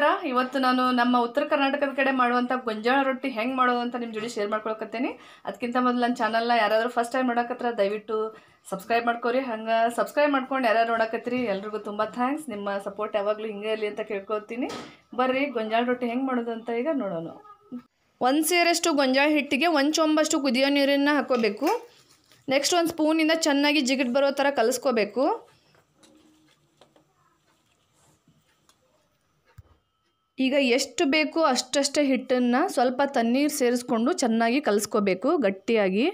ನಮಸ್ಕಾರ ಇವತ್ತು ನಾನು ನಮ್ಮ ಉತ್ತರ ಕರ್ನಾಟಕದ ಕಡೆ ಮಾಡುವಂಥ ಗೊಂಜಾಳ ರೊಟ್ಟಿ ಹೆಂಗೆ ಮಾಡೋದು ಅಂತ ನಿಮ್ಮ ಜೊತೆ ಶೇರ್ ಮಾಡ್ಕೊಳಕತ್ತೇನೆ ಅದಕ್ಕಿಂತ ಮೊದಲು ನನ್ನ ಚಾನಲ್ನ ಯಾರಾದರೂ ಫಸ್ಟ್ ಟೈಮ್ ನೋಡೋಕತ್ರ ದಯವಿಟ್ಟು ಸಬ್ಸ್ಕ್ರೈಬ್ ಮಾಡ್ಕೊರಿ ಹಂಗೆ ಸಬ್ಸ್ಕ್ರೈಬ್ ಮಾಡ್ಕೊಂಡು ಯಾರು ನೋಡಕತ್ತೀರಿ ಎಲ್ರಿಗೂ ತುಂಬ ಥ್ಯಾಂಕ್ಸ್ ನಿಮ್ಮ ಸಪೋರ್ಟ್ ಯಾವಾಗಲೂ ಹಿಂಗೆ ಇರಲಿ ಅಂತ ಕೇಳ್ಕೊತೀನಿ ಬರ್ರಿ ಗೊಂಜಾಳ ರೊಟ್ಟಿ ಹೆಂಗೆ ಮಾಡೋದು ಅಂತ ಈಗ ನೋಡೋಣ ಒಂದು ಸೇರಷ್ಟು ಗೊಂಜಾಳ ಹಿಟ್ಟಿಗೆ ಒಂದು ಚೊಂಬಷ್ಟು ಕುದಿಯೋ ನೀರನ್ನು ಹಾಕೋಬೇಕು ನೆಕ್ಸ್ಟ್ ಒಂದು ಸ್ಪೂನಿಂದ ಚೆನ್ನಾಗಿ ಜಿಗಿಟ್ ಬರೋ ಥರ ಕಲಿಸ್ಕೋಬೇಕು ಈಗ ಎಷ್ಟು ಬೇಕೋ ಅಷ್ಟಷ್ಟೇ ಹಿಟ್ಟನ್ನು ಸ್ವಲ್ಪ ತಣ್ಣೀರು ಸೇರಿಸ್ಕೊಂಡು ಚೆನ್ನಾಗಿ ಕಲಿಸ್ಕೋಬೇಕು ಗಟ್ಟಿಯಾಗಿ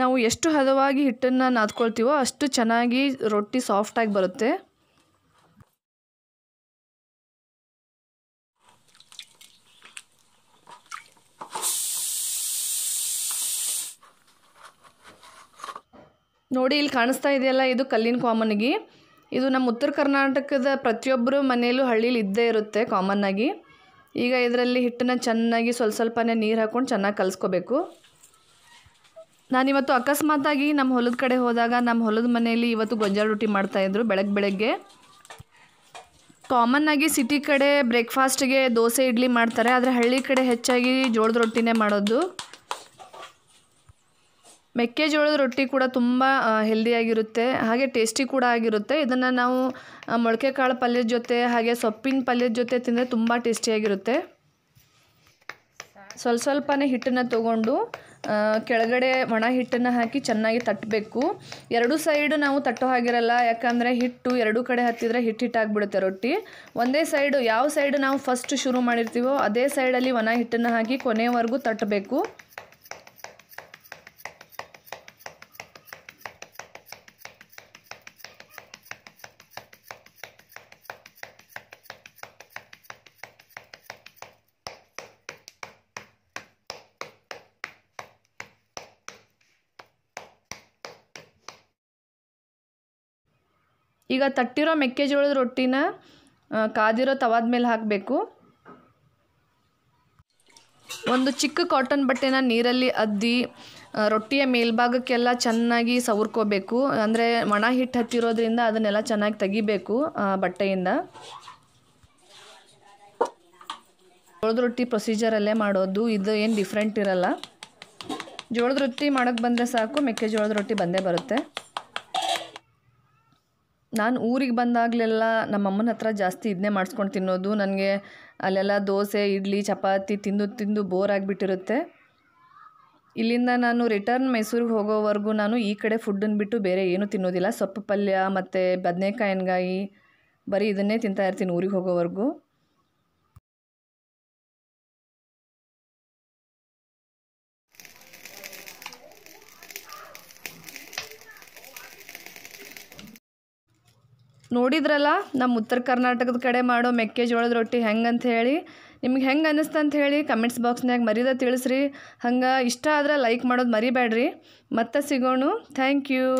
ನಾವು ಎಷ್ಟು ಹದವಾಗಿ ಹಿಟ್ಟನ್ನು ನಾದ್ಕೊಳ್ತೀವೋ ಅಷ್ಟು ಚೆನ್ನಾಗಿ ರೊಟ್ಟಿ ಸಾಫ್ಟಾಗಿ ಬರುತ್ತೆ ನೋಡಿ ಇಲ್ಲಿ ಕಾಣಿಸ್ತಾ ಇದೆಯಲ್ಲ ಇದು ಕಲ್ಲಿನ ಕಾಮನ್ಗೆ ಇದು ನಮ್ಮ ಉತ್ತರ ಕರ್ನಾಟಕದ ಪ್ರತಿಯೊಬ್ಬರು ಮನೆಯಲ್ಲೂ ಹಳ್ಳೀಲಿ ಇದ್ದೇ ಇರುತ್ತೆ ಕಾಮನ್ನಾಗಿ ಈಗ ಇದರಲ್ಲಿ ಹಿಟ್ಟನ್ನು ಚೆನ್ನಾಗಿ ಸ್ವಲ್ಪ ಸ್ವಲ್ಪನೇ ನೀರು ಹಾಕ್ಕೊಂಡು ಚೆನ್ನಾಗಿ ಕಲಿಸ್ಕೋಬೇಕು ನಾನಿವತ್ತು ಅಕಸ್ಮಾತಾಗಿ ನಮ್ಮ ಹೊಲದ ಕಡೆ ಹೋದಾಗ ನಮ್ಮ ಹೊಲದ ಮನೆಯಲ್ಲಿ ಇವತ್ತು ಗೊಂಜಾಳ ರೊಟ್ಟಿ ಮಾಡ್ತಾಯಿದ್ರು ಬೆಳಗ್ಗೆ ಬೆಳಗ್ಗೆ ಕಾಮನ್ನಾಗಿ ಸಿಟಿ ಕಡೆ ಬ್ರೇಕ್ಫಾಸ್ಟ್ಗೆ ದೋಸೆ ಇಡ್ಲಿ ಮಾಡ್ತಾರೆ ಆದರೆ ಹಳ್ಳಿ ಕಡೆ ಹೆಚ್ಚಾಗಿ ಜೋಳದ ರೊಟ್ಟಿನೇ ಮಾಡೋದು ಮೆಕ್ಕೆಜೋಳದ ರೊಟ್ಟಿ ಕೂಡ ತುಂಬ ಹೆಲ್ದಿಯಾಗಿರುತ್ತೆ ಹಾಗೆ ಟೇಸ್ಟಿ ಕೂಡ ಆಗಿರುತ್ತೆ ಇದನ್ನು ನಾವು ಮೊಳಕೆ ಕಾಳು ಪಲ್ಯದ ಜೊತೆ ಹಾಗೆ ಸೊಪ್ಪಿನ ಪಲ್ಯದ ಜೊತೆ ತಿಂದರೆ ತುಂಬ ಟೇಸ್ಟಿಯಾಗಿರುತ್ತೆ ಸ್ವಲ್ಪ ಸ್ವಲ್ಪನೇ ಹಿಟ್ಟನ್ನು ತೊಗೊಂಡು ಕೆಳಗಡೆ ಒಣ ಹಿಟ್ಟನ್ನು ಹಾಕಿ ಚೆನ್ನಾಗಿ ತಟ್ಟಬೇಕು ಎರಡು ಸೈಡು ನಾವು ತಟ್ಟೋ ಹಾಗಿರಲ್ಲ ಯಾಕಂದರೆ ಹಿಟ್ಟು ಎರಡು ಕಡೆ ಹತ್ತಿದರೆ ಹಿಟ್ಟು ಹಿಟ್ಟಾಗ್ಬಿಡುತ್ತೆ ರೊಟ್ಟಿ ಒಂದೇ ಸೈಡು ಯಾವ ಸೈಡು ನಾವು ಫಸ್ಟ್ ಶುರು ಮಾಡಿರ್ತೀವೋ ಅದೇ ಸೈಡಲ್ಲಿ ಒಣ ಹಿಟ್ಟನ್ನು ಹಾಕಿ ಕೊನೆಯವರೆಗೂ ತಟ್ಟಬೇಕು ಈಗ ತಟ್ಟಿರೋ ಮೆಕ್ಕೆಜೋಳದ ರೊಟ್ಟಿನ ಕಾದಿರೋ ತವಾದ ಮೇಲೆ ಹಾಕಬೇಕು ಒಂದು ಚಿಕ್ಕ ಕಾಟನ್ ಬಟ್ಟೆನ ನೀರಲ್ಲಿ ಅದ್ದಿ ರೊಟ್ಟಿಯ ಮೇಲ್ಭಾಗಕ್ಕೆಲ್ಲ ಚೆನ್ನಾಗಿ ಸವರ್ಕೋಬೇಕು ಅಂದರೆ ಒಣ ಹಿಟ್ಟು ಹತ್ತಿರೋದ್ರಿಂದ ಅದನ್ನೆಲ್ಲ ಚೆನ್ನಾಗಿ ತೆಗಿಬೇಕು ಬಟ್ಟೆಯಿಂದ ಜೋಳದ ರೊಟ್ಟಿ ಪ್ರೊಸೀಜರಲ್ಲೇ ಮಾಡೋದು ಇದು ಏನು ಡಿಫ್ರೆಂಟ್ ಇರಲ್ಲ ಜೋಳದ ರೊಟ್ಟಿ ಮಾಡೋಕ್ಕೆ ಬಂದರೆ ಸಾಕು ಮೆಕ್ಕೆಜೋಳದ ರೊಟ್ಟಿ ಬಂದೇ ಬರುತ್ತೆ ನಾನು ಊರಿಗೆ ಬಂದಾಗಲೆಲ್ಲ ನಮ್ಮಮ್ಮನ ಹತ್ರ ಜಾಸ್ತಿ ಇದನ್ನೇ ಮಾಡಿಸ್ಕೊಂಡು ತಿನ್ನೋದು ನನಗೆ ಅಲ್ಲೆಲ್ಲ ದೋಸೆ ಇಡ್ಲಿ ಚಪಾತಿ ತಿಂದು ತಿಂದು ಬೋರ್ ಆಗಿಬಿಟ್ಟಿರುತ್ತೆ ಇಲ್ಲಿಂದ ನಾನು ರಿಟರ್ನ್ ಮೈಸೂರಿಗೆ ಹೋಗೋವರೆಗೂ ನಾನು ಈ ಕಡೆ ಫುಡ್ಡನ್ನು ಬಿಟ್ಟು ಬೇರೆ ಏನೂ ತಿನ್ನೋದಿಲ್ಲ ಸೊಪ್ಪು ಪಲ್ಯ ಮತ್ತು ಬದನೆಕಾಯಿನ್ಕಾಯಿ ಬರೀ ಇದನ್ನೇ ತಿಂತಾ ಇರ್ತೀನಿ ಊರಿಗೆ ಹೋಗೋವರೆಗೂ ನೋಡಿದ್ರಲ್ಲ ನಮ್ಮ ಉತ್ತರ ಕರ್ನಾಟಕದ ಕಡೆ ಮಾಡೋ ಮೆಕ್ಕೆಜೋಳದ ರೊಟ್ಟಿ ಅಂತ ಹೇಳಿ ನಿಮ್ಗೆ ಹೆಂಗೆ ಅನ್ನಿಸ್ತು ಅಂತ ಹೇಳಿ ಕಮೆಂಟ್ಸ್ ಬಾಕ್ಸ್ನಾಗ ಮರೀದ ತಿಳಿಸ್ರಿ ಹಂಗೆ ಇಷ್ಟ ಆದ್ರೆ ಲೈಕ್ ಮಾಡೋದು ಮರಿಬೇಡ್ರಿ ಮತ್ತೆ ಸಿಗೋಣ ಥ್ಯಾಂಕ್ ಯು